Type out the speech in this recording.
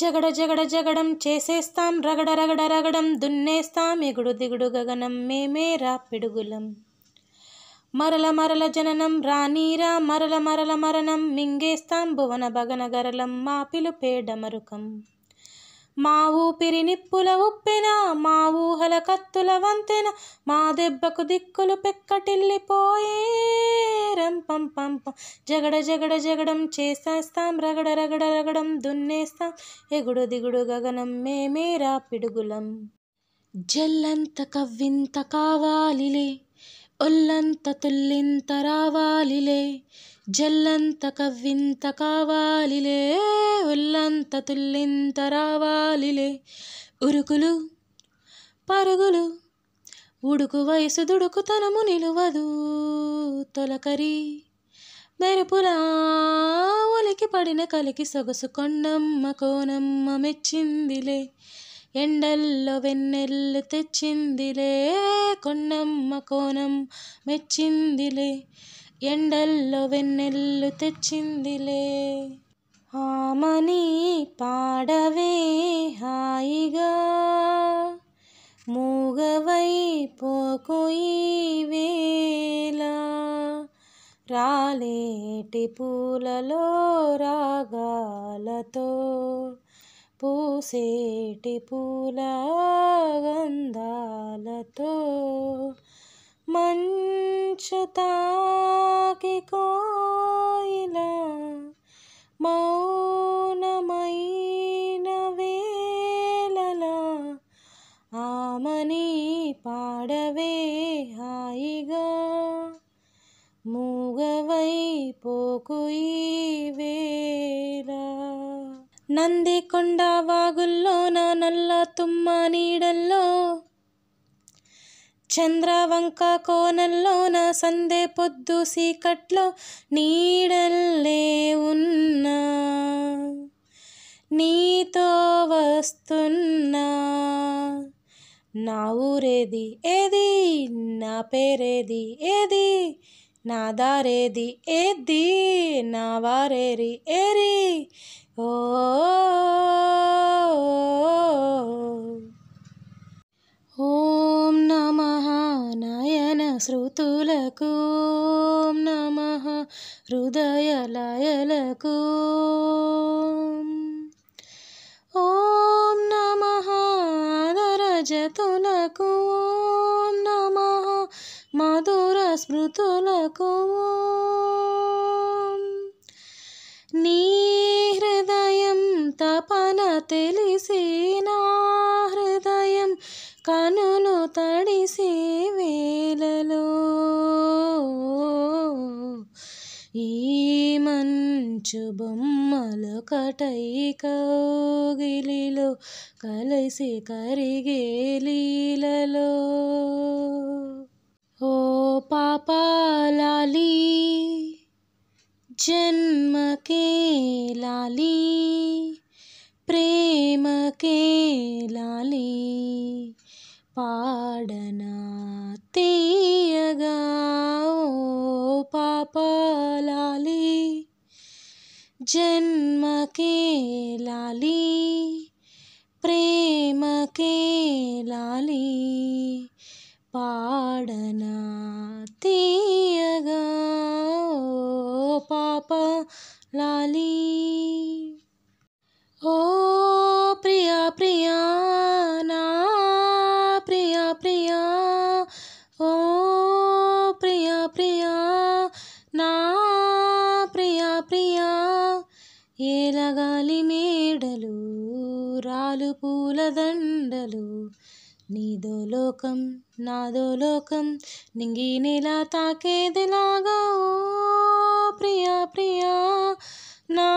జగడ జగడ జగడం చేసేస్తాం రగడ రగడ రగడం దున్నేస్తాం ఎగుడు దిగుడు గగనం మేమే రా పిడుగులం మరల మరల జననం రానీరా మరల మరల మరణం మింగేస్తాం భువన భగన గరలం మా పిలుపే డమరుకం మా ఊపిరి నిప్పుల ఉప్పెన మా ఊహల కత్తుల వంతెన మా దెబ్బకు దిక్కులు పెక్కటిల్లిపోయే పం పంపం జగడ జగడ జగడం చేసేస్తాం రగడ రగడ రగడం దున్నేస్తాం ఎగుడు దిగుడు గగనం మేమేరా పిడుగులం జల్లంత కవ్వింత కావాలిలే ఒల్లంత తుల్లింత రావాలిలే జల్లంత కవ్వింత కావాలిలే ఉల్లంత తుల్లింత రావాలిలే ఉరుకులు పరుగులు ఉడుకు వయసు దుడుకుతనము నిలువదు తొలకరి మెరుపులా ఒలికి పడిన కలికి సొగసు కొండమ్మ కోనమ్మ మెచ్చిందిలే ఎండల్లో వెన్నెల్లు తెచ్చిందిలే కొండమ్మ కోనం మెచ్చిందిలే ఎండల్లో వెన్నెల్లు తెచ్చిందిలే హామని పాడవే హాయిగా మూగవైపోకోయి వేళ రాలేటి పూలలో రాగాలతో పూసేటి పూల గంధాలతో మంచుతా పాడవే హాయిగా మూగవై పోకు వేలా నందికొండ వాగుల్లో నా నల్ల తుమ్మ నీడల్లో చంద్రవంక కోనల్లో నా సందే పొద్దు సీకట్లో నీడల్లే ఉన్నా నీతో వస్తు నాపేరేది ఏది నా పేరేది ఏది నా దారేది ఏది నా వారేరి ఏరి ఓ ఓం నమ నయన శృతులకు నమ హృదయ లయలకు ఓం స్మృతులకు ఓం నమ మధుర స్మృతులకు నీ హృదయం తపన తెలిసి కంచు బొమ్మలు కటై కౌగిలిలో కలిసి కరిగే లీలలో ఓ పాపాలాలి జన్మకే లాలి ప్రేమకే లాలి పాడన जन्म के लाली प्रेम के लाली पाड़ना तीयगा पापा लाली ఏలగాలి మేడలు రాలు పూల దండలు నీదో లోకం నాదో లోకం నింగి నెల తాకేదిలాగా ప్రియా ప్రియా నా